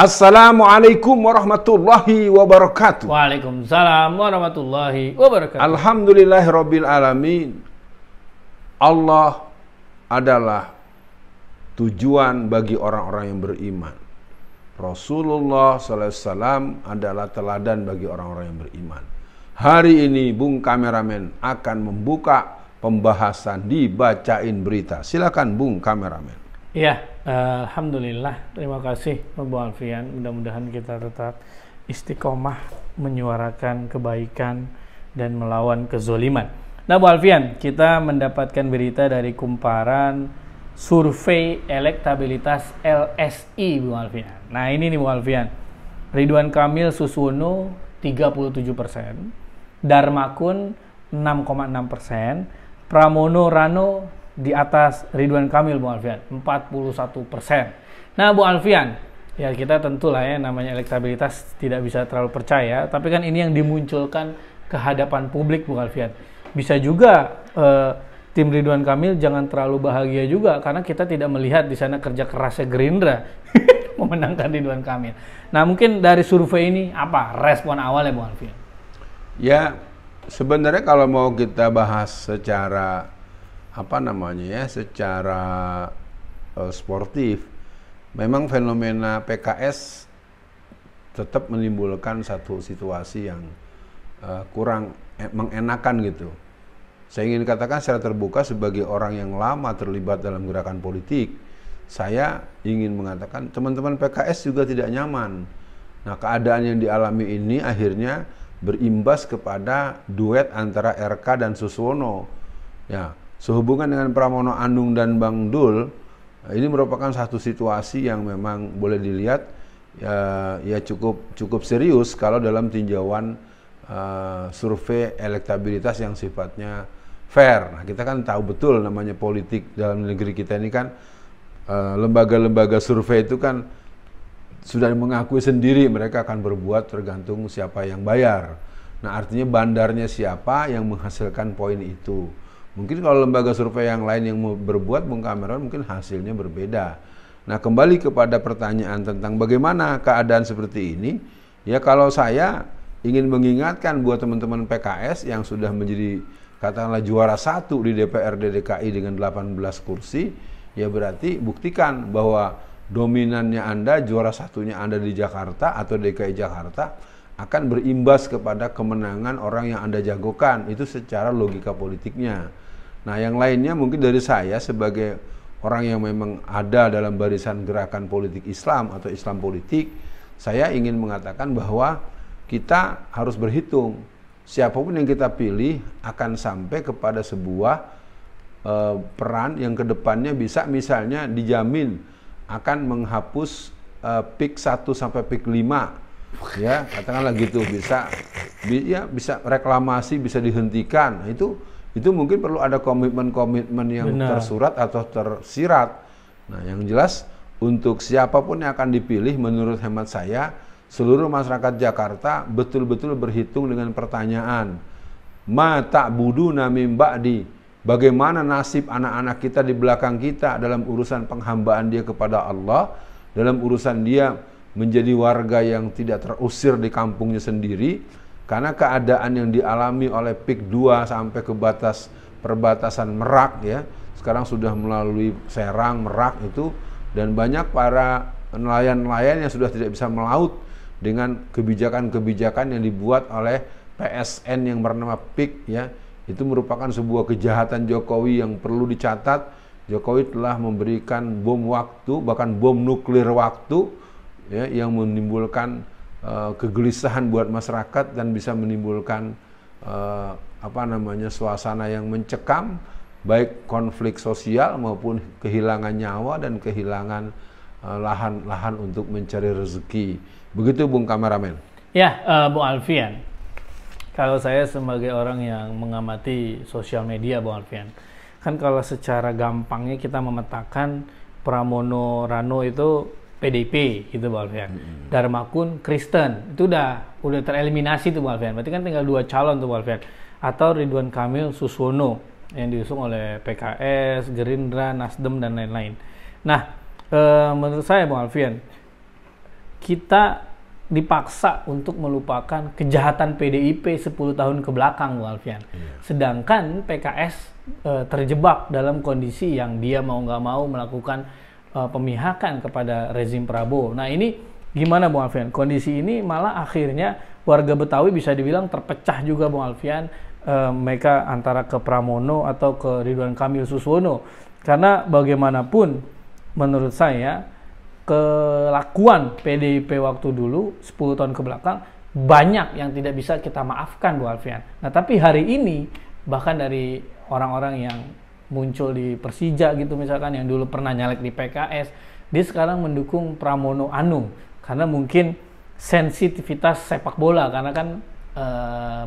Assalamualaikum warahmatullahi wabarakatuh. Waalaikumsalam warahmatullahi wabarakatuh. Alhamdulillahirabbil alamin. Allah adalah tujuan bagi orang-orang yang beriman. Rasulullah SAW adalah teladan bagi orang-orang yang beriman. Hari ini Bung Kameramen akan membuka pembahasan dibacain berita. Silakan Bung Kameramen. Ya, uh, alhamdulillah. Terima kasih Bu Alfian. Mudah-mudahan kita tetap istiqomah menyuarakan kebaikan dan melawan kezoliman. Nah, Bu Alfian, kita mendapatkan berita dari kumparan survei elektabilitas LSI, Bu Alfian. Nah, ini nih Bu Alfian. Ridwan Kamil Susuno 37 persen, Darmakun 6,6 persen, Pramono Rano di atas Ridwan Kamil, Bu Alfian, 41 persen. Nah, Bu Alfian, ya kita tentulah ya namanya elektabilitas tidak bisa terlalu percaya, tapi kan ini yang dimunculkan ke hadapan publik, Bu Alfian. Bisa juga eh, tim Ridwan Kamil jangan terlalu bahagia juga karena kita tidak melihat di sana kerja kerasnya Gerindra memenangkan Ridwan Kamil. Nah, mungkin dari survei ini apa respon awal ya Bu Alfian? Ya, sebenarnya kalau mau kita bahas secara apa namanya ya secara uh, sportif memang fenomena PKS tetap menimbulkan satu situasi yang uh, kurang eh, mengenakan gitu. Saya ingin katakan secara terbuka sebagai orang yang lama terlibat dalam gerakan politik, saya ingin mengatakan teman-teman PKS juga tidak nyaman. Nah, keadaan yang dialami ini akhirnya berimbas kepada duet antara RK dan Suswono. Ya, Sehubungan dengan Pramono Anung dan Bang Dul, ini merupakan satu situasi yang memang boleh dilihat ya, ya cukup cukup serius kalau dalam tinjauan uh, survei elektabilitas yang sifatnya fair. Nah, kita kan tahu betul namanya politik dalam negeri kita ini kan eh, lembaga-lembaga uh, survei itu kan sudah mengakui sendiri mereka akan berbuat tergantung siapa yang bayar. Nah, artinya bandarnya siapa yang menghasilkan poin itu. Mungkin kalau lembaga survei yang lain yang berbuat Bung Kameron mungkin hasilnya berbeda. Nah, kembali kepada pertanyaan tentang bagaimana keadaan seperti ini, ya kalau saya ingin mengingatkan buat teman-teman PKS yang sudah menjadi katakanlah juara satu di DPRD DKI dengan 18 kursi, ya berarti buktikan bahwa dominannya Anda, juara satunya Anda di Jakarta atau DKI Jakarta akan berimbas kepada kemenangan orang yang Anda jagokan. Itu secara logika politiknya. Nah, yang lainnya mungkin dari saya sebagai orang yang memang ada dalam barisan gerakan politik Islam atau Islam politik, saya ingin mengatakan bahwa kita harus berhitung siapapun yang kita pilih akan sampai kepada sebuah e, peran yang kedepannya bisa misalnya dijamin akan menghapus e, pik 1 sampai pik 5 ya katakanlah gitu bisa bi, ya bisa reklamasi bisa dihentikan nah, itu itu mungkin perlu ada komitmen-komitmen yang Benar. tersurat atau tersirat. Nah, yang jelas untuk siapapun yang akan dipilih menurut hemat saya, seluruh masyarakat Jakarta betul-betul berhitung dengan pertanyaan, "Ma tak ta'buduna mbak di, Bagaimana nasib anak-anak kita di belakang kita dalam urusan penghambaan dia kepada Allah, dalam urusan dia menjadi warga yang tidak terusir di kampungnya sendiri, karena keadaan yang dialami oleh PIK 2 sampai ke batas perbatasan Merak ya, sekarang sudah melalui Serang, Merak itu dan banyak para nelayan-nelayan yang sudah tidak bisa melaut dengan kebijakan-kebijakan yang dibuat oleh PSN yang bernama PIK ya. Itu merupakan sebuah kejahatan Jokowi yang perlu dicatat. Jokowi telah memberikan bom waktu bahkan bom nuklir waktu ya yang menimbulkan Eh, kegelisahan buat masyarakat dan bisa menimbulkan uh, apa namanya suasana yang mencekam baik konflik sosial maupun kehilangan nyawa dan kehilangan eh, lahan-lahan uh, untuk mencari rezeki. Begitu Bung Kameramen. Ya, uh, Bung Alfian. Kalau saya sebagai orang yang mengamati sosial media, Bung Alfian, kan kalau secara gampangnya kita memetakan Pramono Rano itu PDP gitu Bang Alfian. Hmm. Darmakun Kristen itu udah udah tereliminasi tuh Bang Alfian. Berarti kan tinggal dua calon tuh Bang Alfian. Atau Ridwan Kamil Suswono yang diusung oleh PKS, Gerindra, Nasdem dan lain-lain. Nah, e, menurut saya Bang Alfian, kita dipaksa untuk melupakan kejahatan PDIP 10 tahun ke belakang Bang Alfian. Iya. Sedangkan PKS e, eh, terjebak dalam kondisi yang dia mau nggak mau melakukan uh, pemihakan kepada rezim Prabowo. Nah ini gimana Bung Alfian? Kondisi ini malah akhirnya warga Betawi bisa dibilang terpecah juga Bung Alfian. Uh, mereka antara ke Pramono atau ke Ridwan Kamil Suswono. Karena bagaimanapun menurut saya kelakuan PDIP waktu dulu 10 tahun ke belakang banyak yang tidak bisa kita maafkan Bu Alfian. Nah, tapi hari ini bahkan dari orang-orang yang muncul di Persija gitu misalkan yang dulu pernah nyalek di PKS dia sekarang mendukung Pramono Anung karena mungkin sensitivitas sepak bola karena kan e,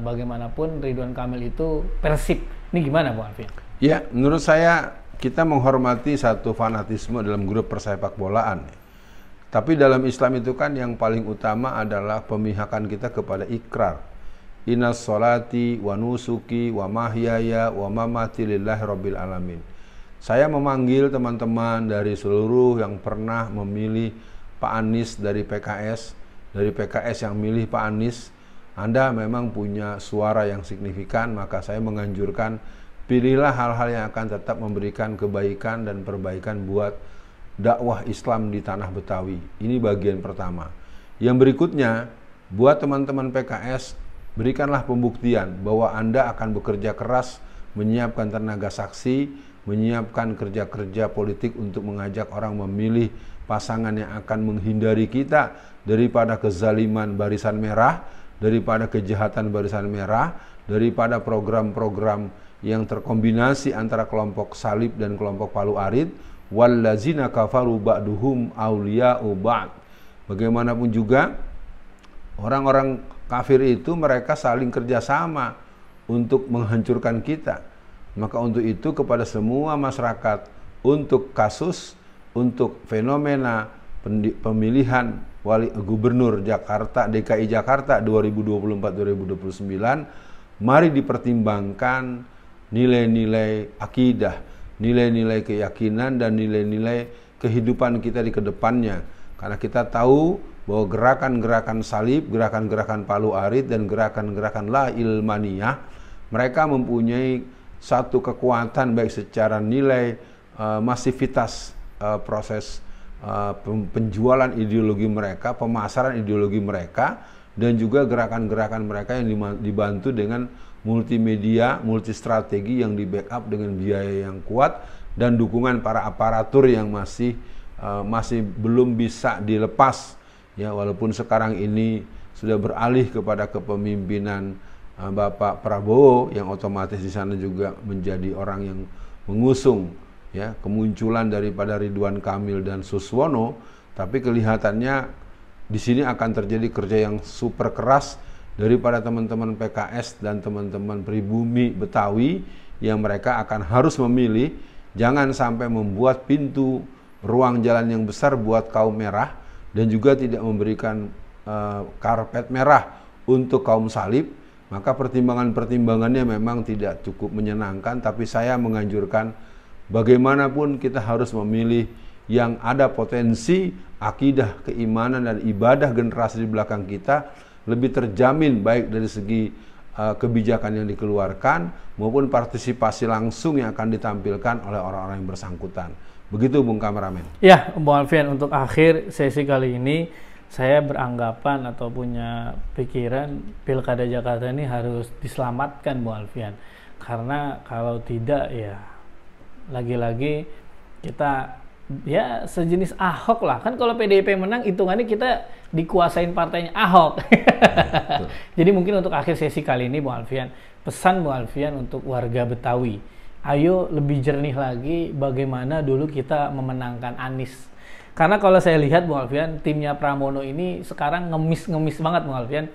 bagaimanapun Ridwan Kamil itu Persib ini gimana Bu Alvin? Ya menurut saya kita menghormati satu fanatisme dalam grup persepak bolaan tapi dalam Islam itu kan yang paling utama adalah pemihakan kita kepada ikrar Inna solati wa nusuki wa mahyaya wa mamati lillahi rabbil alamin. Saya memanggil teman-teman dari seluruh yang pernah memilih Pak Anies dari PKS, dari PKS yang milih Pak Anies, Anda memang punya suara yang signifikan, maka saya menganjurkan pilihlah hal-hal yang akan tetap memberikan kebaikan dan perbaikan buat dakwah Islam di tanah Betawi. Ini bagian pertama. Yang berikutnya, buat teman-teman PKS Berikanlah pembuktian bahwa Anda akan bekerja keras, menyiapkan tenaga saksi, menyiapkan kerja-kerja politik untuk mengajak orang memilih pasangan yang akan menghindari kita daripada kezaliman barisan merah, daripada kejahatan barisan merah, daripada program-program yang terkombinasi antara kelompok salib dan kelompok palu arit wallazina kafaru ba'duhum awliya'u ba'd bagaimanapun juga orang-orang Kafir itu mereka saling kerjasama untuk menghancurkan kita. Maka untuk itu kepada semua masyarakat, untuk kasus, untuk fenomena pemilihan wali gubernur Jakarta DKI Jakarta 2024-2029, mari dipertimbangkan nilai-nilai akidah, nilai-nilai keyakinan dan nilai-nilai kehidupan kita di kedepannya. Karena kita tahu bahwa gerakan-gerakan salib, gerakan-gerakan palu arit, dan gerakan-gerakan la ilmaniyah, mereka mempunyai satu kekuatan baik secara nilai uh, eh, masifitas uh, eh, proses uh, penjualan ideologi mereka, pemasaran ideologi mereka, dan juga gerakan-gerakan mereka yang dibantu dengan multimedia, multistrategi yang di backup dengan biaya yang kuat dan dukungan para aparatur yang masih uh, masih belum bisa dilepas ya walaupun sekarang ini sudah beralih kepada kepemimpinan eh, Bapak Prabowo yang otomatis di sana juga menjadi orang yang mengusung ya kemunculan daripada Ridwan Kamil dan Suswono tapi kelihatannya di sini akan terjadi kerja yang super keras daripada teman-teman PKS dan teman-teman pribumi Betawi yang mereka akan harus memilih jangan sampai membuat pintu ruang jalan yang besar buat kaum merah dan juga tidak memberikan uh, karpet merah untuk kaum salib, maka pertimbangan-pertimbangannya memang tidak cukup menyenangkan, tapi saya menganjurkan bagaimanapun kita harus memilih yang ada potensi akidah, keimanan, dan ibadah generasi di belakang kita lebih terjamin baik dari segi uh, kebijakan yang dikeluarkan maupun partisipasi langsung yang akan ditampilkan oleh orang-orang yang bersangkutan. Begitu Bung Kameramen. Ya, Bung Alfian untuk akhir sesi kali ini saya beranggapan atau punya pikiran Pilkada Jakarta ini harus diselamatkan Bung Alfian. Karena kalau tidak ya lagi-lagi kita ya sejenis Ahok lah kan kalau PDIP menang hitungannya kita dikuasain partainya Ahok nah, jadi mungkin untuk akhir sesi kali ini Bu Alfian pesan Bu Alfian untuk warga Betawi ayo lebih jernih lagi bagaimana dulu kita memenangkan Anis. Karena kalau saya lihat Bung Alfian, timnya Pramono ini sekarang ngemis-ngemis banget Bung Alfian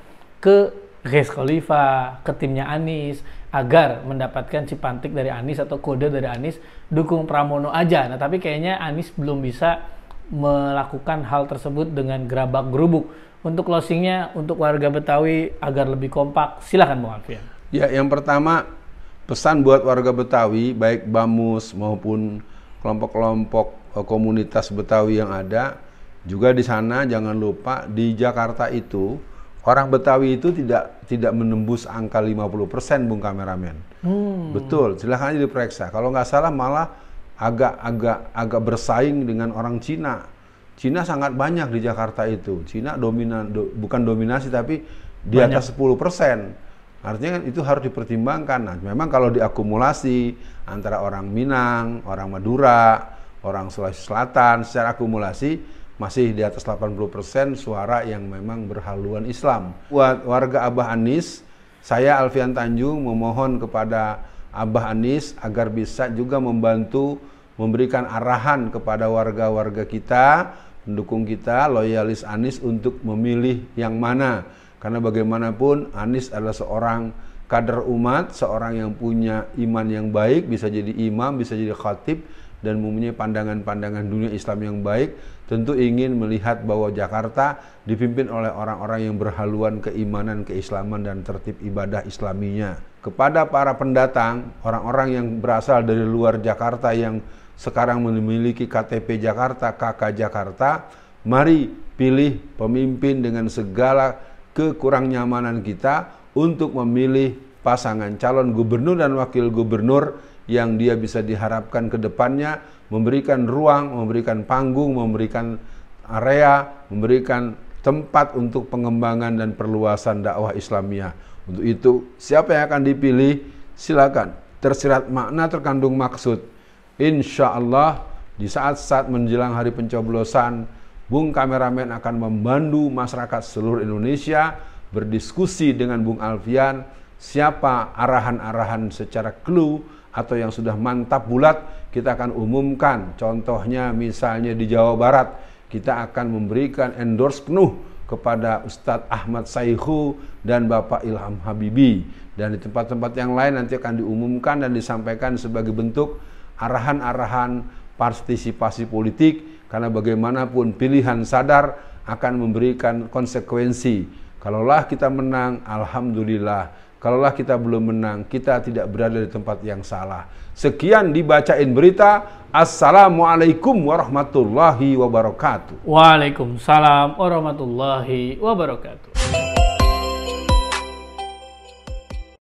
ke Grace Khalifa, ke timnya Anis, agar mendapatkan cipantik dari Anis atau kode dari Anis dukung Pramono aja. Nah, tapi kayaknya Anis belum bisa melakukan hal tersebut dengan gerabak gerubuk. Untuk closingnya, untuk warga Betawi agar lebih kompak, silahkan Bung Alfian. Ya, yang pertama pesan buat warga Betawi, baik Bamus maupun kelompok-kelompok eh, komunitas Betawi yang ada, juga di sana jangan lupa di Jakarta itu orang Betawi itu tidak tidak menembus angka 50% Bung kameramen. Hmm. Betul, silahkan aja diperiksa. Kalau nggak salah malah agak-agak agak bersaing dengan orang Cina. Cina sangat banyak di Jakarta itu. Cina dominan do, bukan dominasi tapi di banyak. atas 10%. Artinya kan itu harus dipertimbangkan. Nah, memang kalau diakumulasi antara orang Minang, orang Madura, orang Sulawesi Selatan secara akumulasi masih di atas 80% suara yang memang berhaluan Islam. Buat warga Abah Anis, saya Alfian Tanjung memohon kepada Abah Anis agar bisa juga membantu memberikan arahan kepada warga-warga kita, pendukung kita, loyalis Anis untuk memilih yang mana karena bagaimanapun Anies adalah seorang kader umat, seorang yang punya iman yang baik, bisa jadi imam, bisa jadi khatib, dan mempunyai pandangan-pandangan dunia Islam yang baik, tentu ingin melihat bahwa Jakarta dipimpin oleh orang-orang yang berhaluan keimanan, keislaman, dan tertib ibadah islaminya. Kepada para pendatang, orang-orang yang berasal dari luar Jakarta yang sekarang memiliki KTP Jakarta, KK Jakarta, mari pilih pemimpin dengan segala nyamanan kita untuk memilih pasangan calon gubernur dan wakil gubernur yang dia bisa diharapkan ke depannya memberikan ruang, memberikan panggung, memberikan area, memberikan tempat untuk pengembangan dan perluasan dakwah Islamiyah. Untuk itu, siapa yang akan dipilih? Silakan. Tersirat makna terkandung maksud. insyaallah di saat-saat menjelang hari pencoblosan, Bung Kameramen akan membantu masyarakat seluruh Indonesia berdiskusi dengan Bung Alfian siapa arahan-arahan secara clue atau yang sudah mantap bulat kita akan umumkan. Contohnya misalnya di Jawa Barat kita akan memberikan endorse penuh kepada Ustadz Ahmad Saihu dan Bapak Ilham Habibi. Dan di tempat-tempat yang lain nanti akan diumumkan dan disampaikan sebagai bentuk arahan-arahan partisipasi politik karena bagaimanapun pilihan sadar akan memberikan konsekuensi. Kalaulah kita menang, alhamdulillah. Kalaulah kita belum menang, kita tidak berada di tempat yang salah. Sekian dibacain berita. Assalamualaikum warahmatullahi wabarakatuh. Waalaikumsalam warahmatullahi wabarakatuh.